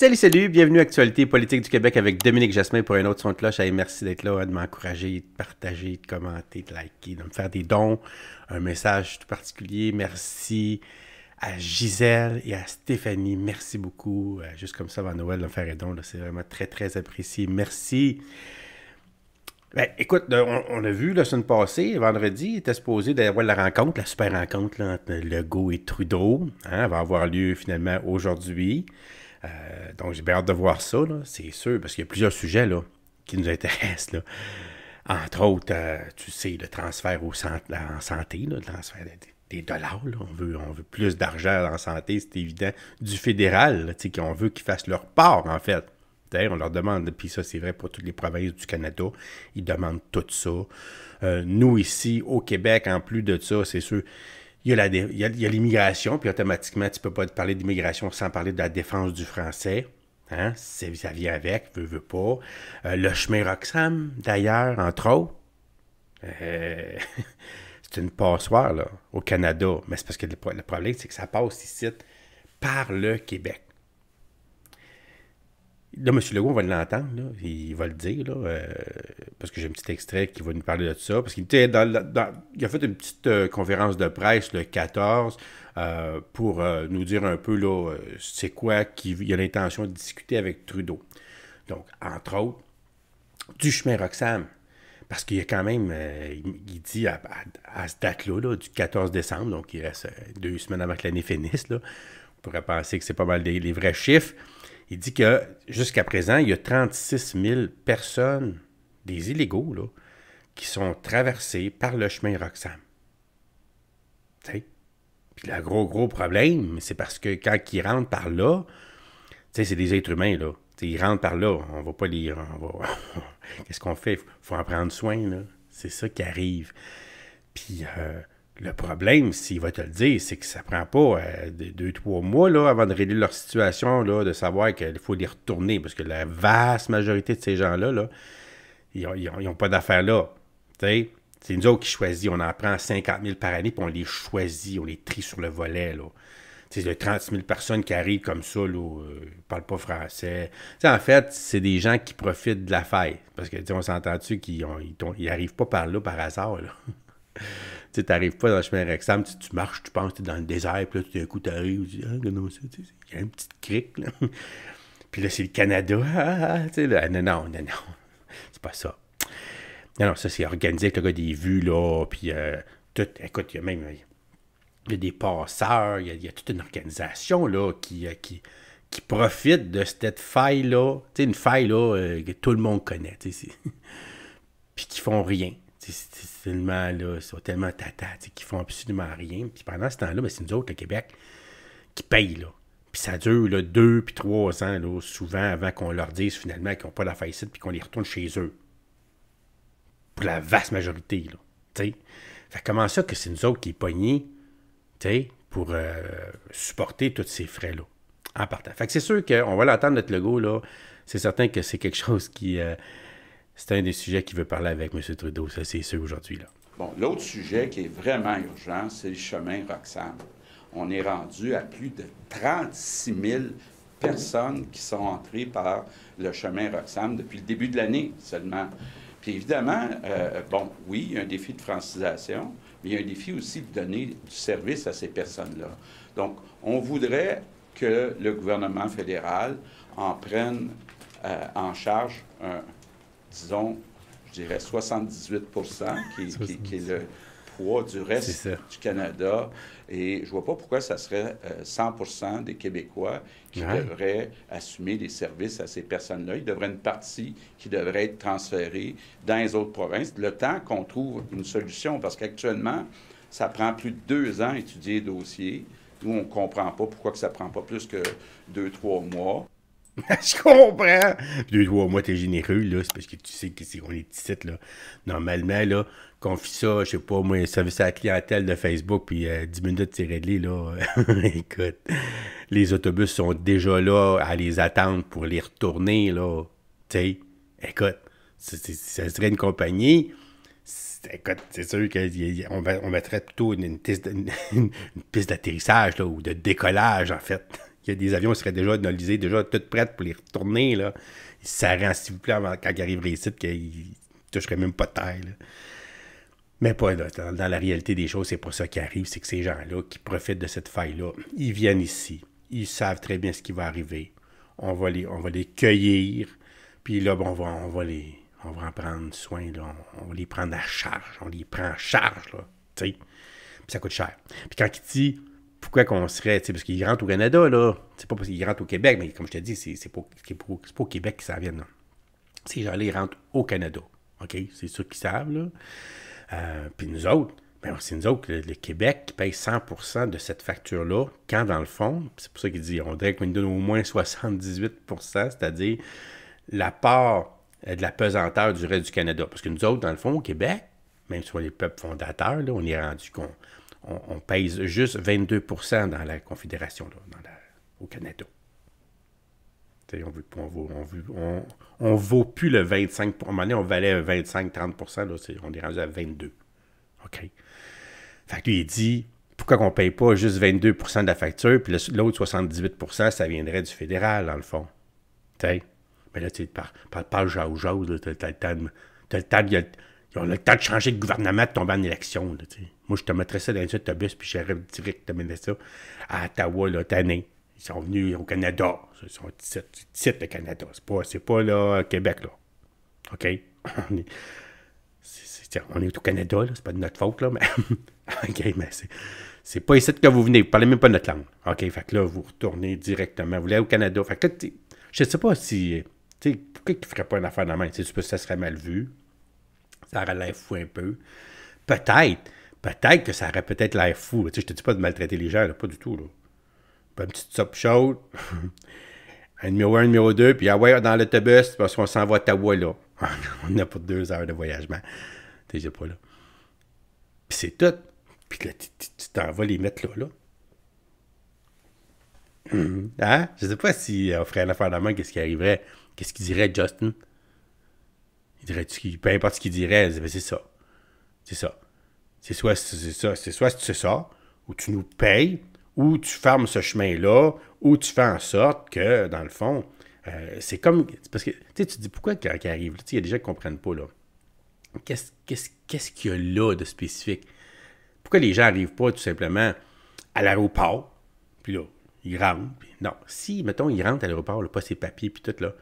Salut, salut, bienvenue à Actualité politique du Québec avec Dominique Jasmin pour un autre son de cloche. merci d'être là, hein, de m'encourager, de partager, de commenter, de liker, de me faire des dons. Un message tout particulier. Merci à Gisèle et à Stéphanie. Merci beaucoup. Euh, juste comme ça, avant Noël, de me faire un don, c'est vraiment très, très apprécié. Merci. Ben, écoute, on, a vu la semaine passée, vendredi, il était supposé d'avoir la rencontre, la super rencontre entre Legault et Trudeau. Hein, elle va avoir lieu finalement aujourd'hui. Euh, donc, j'ai bien hâte de voir ça, c'est sûr, parce qu'il y a plusieurs sujets là, qui nous intéressent. Entre autres, euh, tu sais, le transfert au en santé, le transfert des, dollars. On, veut, on veut plus d'argent en santé, c'est évident, du fédéral, tu sais, on veut qu'ils fassent leur part, en fait. On leur demande, puis ça c'est vrai pour toutes les provinces du Canada, ils demandent tout ça. Euh, nous ici, au Québec, en plus de ça, c'est sûr, il y a l'immigration, puis automatiquement, tu ne peux pas parler d'immigration sans parler de la défense du français. Hein? Ça vient avec, veut, veut pas. Euh, le chemin Roxham, d'ailleurs, entre autres. Euh, c'est une passoire là, au Canada. Mais c'est parce que le, le problème, c'est que ça passe ici par le Québec. Là, M. Legault, on va l'entendre, il va le dire, euh, parce que j'ai un petit extrait qui va nous parler de ça. Parce qu'il était dans, il a fait une petite euh, conférence de presse le 14 euh, pour nous dire un peu là, c'est quoi qu'il il a l'intention de discuter avec Trudeau. Donc, entre autres, du chemin Roxham. Parce qu'il y a quand même, il dit à, à, date-là, du 14 décembre, donc il reste deux semaines avant que l'année finisse, là, on pourrait penser que c'est pas mal les vrais chiffres. Il dit que jusqu'à présent, il y a 36 000 personnes, des illégaux, là, qui sont traversées par le chemin Roxham. Puis le gros, gros problème, c'est parce que quand ils rentrent par là, tu c'est des êtres humains, là. ils rentrent par là, on va pas les... Va... Qu'est-ce qu'on fait? Il Faut en prendre soin, là. C'est ça qui arrive. Puis... Euh le problème, s'il va te le dire, c'est que ça prend pas euh, deux, trois mois là, avant de régler leur situation, là, de savoir qu'il faut les retourner, parce que la vaste majorité de ces gens-là, ils n'ont pas d'affaires là. C'est nous autres qui choisissons. On en prend 50 000 par année, puis on les choisit, on les trie sur le volet. Là. C'est de 30 000 personnes qui arrivent comme ça, euh, ils ne parlent pas français. en fait, c'est des gens qui profitent de la faille. Parce que, on s'entend-tu qu'ils n'arrivent pas par là par hasard. Tu t'arrives pas dans le chemin Rexham, tu, tu marches, tu penses, tu es dans le désert, puis là, tout d'un coup, tu arrives, tu dis, ah, non, ça, il y a une petite crique, là. puis là, c'est le Canada, ah, ah, ah, tu non, non, non, non, c'est pas ça. Non, non, ça, c'est organisé avec le gars des vues, là, puis euh, tout, écoute, il y a même, des passeurs, il y a, toute une organisation, là, euh, qui, qui, profite de cette faille-là, tu sais, une faille, là, euh, que tout le monde connaît, tu puis qui font rien c'est tellement là, ils tellement tata, qu'ils font absolument rien. Puis pendant ce temps-là, ben, c'est nous autres, le Québec, qui paye, là. Puis ça dure là, deux puis trois ans, souvent, avant qu'on leur dise finalement qu'ils n'ont pas la faillite puis qu'on les retourne chez eux. Pour la vaste majorité, là. comment ça que c'est nous autres qui est pognés, pour euh, supporter tous ces frais-là, en partant. Fait que c'est sûr qu'on va l'entendre, notre logo, là. C'est certain que c'est quelque chose qui... Euh, c'est un des sujets qu'il veut parler avec M. Trudeau, ça c'est sûr aujourd'hui. Là. Bon, l'autre sujet qui est vraiment urgent, c'est le chemin Roxham. On est rendu à plus de 36 000 personnes qui sont entrées par le chemin Roxham depuis le début de l'année seulement. Puis évidemment, euh, bon, oui, il y a un défi de francisation, mais il y a un défi aussi de donner du service à ces personnes-là. Donc, on voudrait que le gouvernement fédéral en prenne euh, en charge un, disons, je dirais 78 qui, est le poids du reste du Canada. Et je ne vois pas pourquoi ça serait 100 euh, des Québécois qui devraient assumer des services à ces personnes-là. Il devrait une partie qui devrait être transférée dans les autres provinces, le temps qu'on trouve une solution, parce qu'actuellement, ça prend plus de deux ans étudier les dossiers. Nous, on ne comprend pas pourquoi que ça ne prend pas plus que deux, trois mois. je comprends. Puis deux, t'es généreux, là. C'est parce que tu sais qu'on est ici, là. Normalement, là, confie ça, je sais pas, moi, service à la clientèle de Facebook, puis 10 euh, minutes, c'est réglé, là. Écoute, les autobus sont déjà là à les attendre pour les retourner, là. Tu écoute, ça serait une compagnie. Écoute, c'est sûr qu'on mettrait plutôt une, piste d'atterrissage, ou de décollage, en fait. Il y a des avions qui seraient déjà analysés, déjà toutes prêtes pour les retourner. Là. Ça rend s'il vous plaît quand ils arriveraient ici qu'ils toucheraient même pas de terre. Mais pas dans, la réalité des choses, c'est pas ça qui arrive, c'est que ces gens-là qui profitent de cette faille-là, ils viennent ici, ils savent très bien ce qui va arriver. On va les, on va les cueillir, puis là, on, va, on, va les, on va en prendre soin, On, va les prendre à charge, on les prend en charge, là, Puis ça coûte cher. Puis quand il dit pourquoi qu'on serait, parce qu'ils rentrent au Canada, là. C'est pas parce qu'ils rentrent au Québec, mais comme je te dis, c'est pas, pas, au Québec qu'ils s'en viennent, là. Ces gens-là, ils rentrent au Canada. OK? C'est sûr qu'ils savent, là. Euh, puis nous autres, ben, c'est nous autres, le, Québec, qui paye 100 de cette facture-là, quand dans le fond, c'est pour ça qu'il dit, on dirait qu'on nous donne au moins 78 c'est-à-dire la part euh, de la pesanteur du reste du Canada. Parce que nous autres, dans le fond, au Québec, même si on est les peuples fondateurs, là, on est rendu compte on, pèse juste 22 dans la Confédération, au Canada. on ne vaut, plus le 25 À un moment donné, on valait 25-30 on est rendu à 22 OK. Fait il dit pourquoi qu'on ne paye pas juste 22 de la facture, puis l'autre 78 ça viendrait du fédéral, dans le fond. Mais là, tu parles par, par, par jau le le ils ont le temps de changer de gouvernement, de tomber en élection. Moi, je te mettrais ça dans un autobus, puis j'arrive direct te mener ça à Ottawa, là, année. Ils sont venus au Canada. Ils sont titres site le Canada. C'est pas, c'est pas là, Québec, là. OK? On est, on est au Canada, là. C'est pas de notre faute, là, mais... OK, mais c'est... C'est pas ici que vous venez, vous parlez même pas notre langue. OK, fait que là, vous retournez directement, vous allez au Canada. Fait que je sais pas si. Tu sais, pourquoi tu ferais pas une affaire de la main? Tu sais, ça serait mal vu ça aurait l'air fou un peu. Peut-être, peut-être que ça aurait peut-être l'air fou. Tu sais, je te dis pas de maltraiter les gens, pas du tout. Là. Pas une petite top chaude. un numéro un numéro 2, puis ah ouais, dans l'autobus, parce qu'on s'en va à Tawa là. on a pas deux heures de voyagement. T'es pas là. Puis c'est tout. Puis là, tu t'en vas les mettre là, là. Hein? Je sais pas si on ferait l'affaire affaire de main, qu'est-ce qui arriverait? Qu'est-ce qu'il dirait Justin? Il dirait, peu importe ce qu'il dirait, ben, c'est ça. C'est ça. C'est soit c'est ça, c'est soit ça, ou tu nous payes, ou tu fermes ce chemin-là, ou tu fais en sorte que, dans le fond, euh, c'est comme. Parce que tu te dis pourquoi quand il arrive, il y a des gens qui ne comprennent pas là. Qu'est-ce qu'il y a là de spécifique? Pourquoi les gens n'arrivent pas tout simplement à l'aéroport, puis là, ils rentrent, non. Si, mettons, ils rentrent à l'aéroport, pas ses papiers, puis tout là,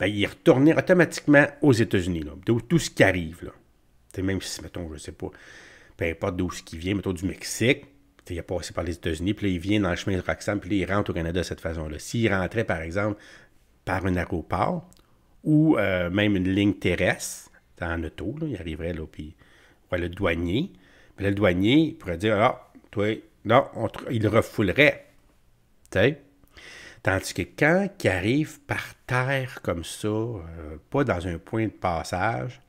ben, il retournait automatiquement aux États-Unis, tout ce qui arrive. Même si, mettons, je ne sais pas, peu importe d'où ce qui vient, mettons du Mexique, il est passé par les États-Unis, puis il vient dans le chemin de Roxham, puis il rentre au Canada de cette façon-là. S'il rentrait, par exemple, par un aéroport ou euh, même une ligne terrestre, en auto, là, il arriverait, là, puis le douanier. le douanier pourrait dire, ah, toi, non, il refoulerait. Tandis que quand qui arrive par terre comme ça, euh, pas dans un point de passage,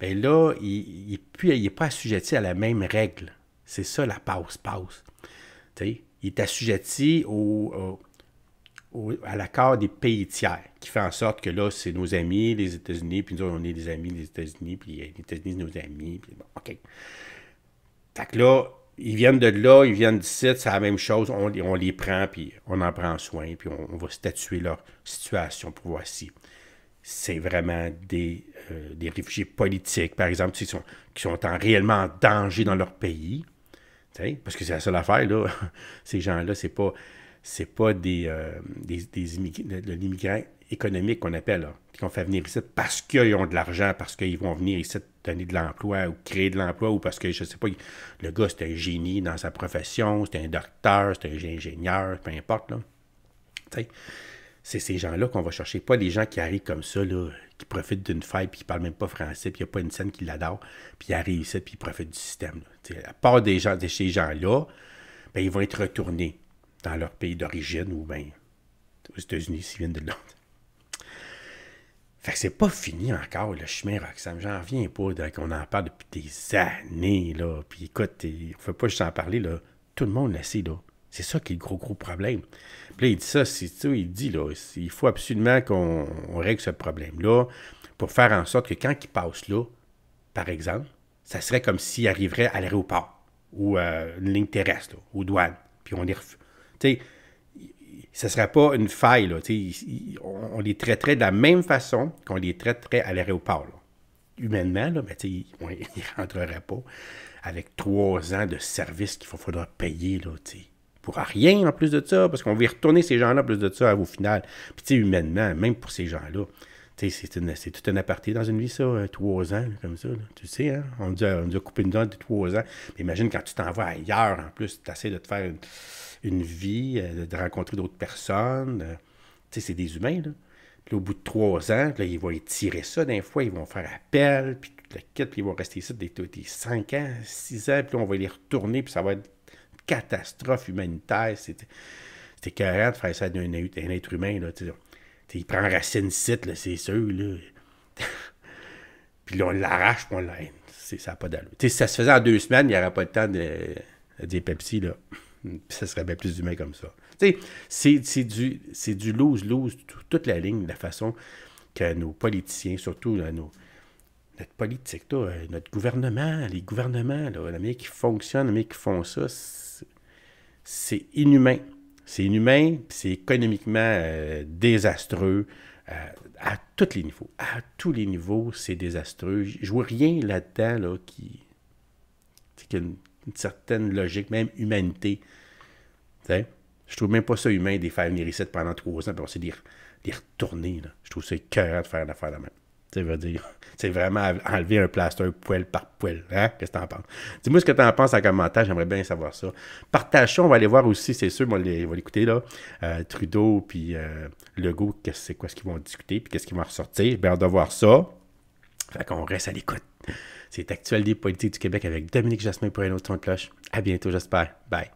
bien là, il n'est il, pas assujetti à la même règle. C'est ça la passe-passe. Il est assujetti à l'accord des pays tiers, qui fait en sorte que là, c'est nos amis, les États-Unis, puis nous on est des amis des États-Unis, puis les États-Unis, nos amis, puis bon, OK. Fait que là, ils viennent de là, ils viennent d'ici, c'est la même chose. On, on, les prend, puis on en prend soin, puis on, va statuer leur situation pour voir si c'est vraiment des, euh, des, réfugiés politiques, par exemple, qui sont, qui sont en, réellement en danger dans leur pays. Parce que c'est la seule affaire, là. Ces gens-là, c'est pas, pas des, euh, des, des de économique qu'on appelle, qui ont qu'on fait venir ici parce qu'ils ont de l'argent, parce qu'ils vont venir ici donner de l'emploi ou créer de l'emploi, ou parce que, je ne sais pas, le gars, c'est un génie dans sa profession, c'est un docteur, c'est un ingénieur, peu importe. C'est ces gens-là qu'on va chercher, pas des gens qui arrivent comme ça, qui profitent d'une fête, puis qui parlent même pas français, puis il n'y a pas une scène qui l'adore, puis ils arrivent ici, puis ils profitent du système. À part des gens, de ces gens-là, ben, ils vont être retournés dans leur pays d'origine ou bien aux États-Unis s'ils viennent de l'autre. Fait que c'est pas fini encore le chemin, Roxane. J'en viens pas qu'on en parle depuis des années, là. Puis écoute, on fait pas juste en parler, là. Tout le monde le sait, là. C'est ça qui est le gros, gros problème. Puis là, il dit ça, c'est il dit, là, il faut absolument qu'on règle ce problème-là pour faire en sorte que quand il passe là, par exemple, ça serait comme s'il arriverait à l'aéroport ou à euh, une ligne terrestre, là, aux douanes, puis on est refuse ce ne serait pas une faille. Là, on, les traiterait de la même façon qu'on les traiterait à l'aéroport. Humainement, là, ils ne rentreraient pas avec trois ans de service qu'il faudra payer. Là, pour rien en plus de ça, parce qu'on veut retourner ces gens-là en plus de ça au final. Puis humainement, même pour ces gens-là, c'est tout un aparté dans une vie, ça, euh, trois ans, comme ça. Tu sais, hein, on, nous a, une dent de trois ans. imagine quand tu t'en vas ailleurs, en plus, tu essaies de te faire une une vie, euh, de rencontrer d'autres personnes. Euh, tu sais, c'est des humains, là. Puis au bout de trois ans, là, ils vont étirer ça d'un fois, ils vont faire appel, puis toute la quête, puis ils vont rester ici des, des cinq ans, six ans, puis là, on va les retourner, puis ça va être une catastrophe humanitaire. C'est écœurant de faire ça d'un être humain, là, tu sais. Il prend racine site, là, c'est sûr, là. puis là, on l'arrache, on l'aide. Ça n'a pas d'allure. Si ça se faisait en deux semaines, il n'y aurait pas le temps de, de Pepsi, là ça serait bien plus humain comme ça. Tu sais, c'est du, du lose-lose, toute la ligne, la façon que nos politiciens, surtout nos, notre politique, euh, notre gouvernement, les gouvernements, là, mecs qui fonctionnent, les mecs qui font ça, c'est inhumain. C'est inhumain, c'est économiquement euh, désastreux euh, à tous les niveaux. À tous les niveaux, c'est désastreux. Je vois rien là-dedans là, qui, qui, une certaine logique, même humanité. Je trouve même pas ça humain de faire venir ici pendant trois ans, puis on dire les retourner. Je trouve ça écœurant de faire l'affaire affaire de même. Tu veux dire, c'est vraiment enlever un plaster poil par poil. Hein? Qu'est-ce que t'en penses? Dis-moi ce que t'en penses en commentaire, j'aimerais bien savoir ça. Partage ça, on va aller voir aussi, c'est sûr, on va l'écouter là. Euh, Trudeau puis euh, Legault, qu'est-ce c'est quoi ce qu'ils vont discuter, puis qu'est-ce qu'ils vont ressortir. Bien, on va voir ça. Fait qu'on reste à l'écoute. C'est Actualité politique du Québec avec Dominique Jasmin pour un autre temps de cloche. À bientôt, j'espère. Bye.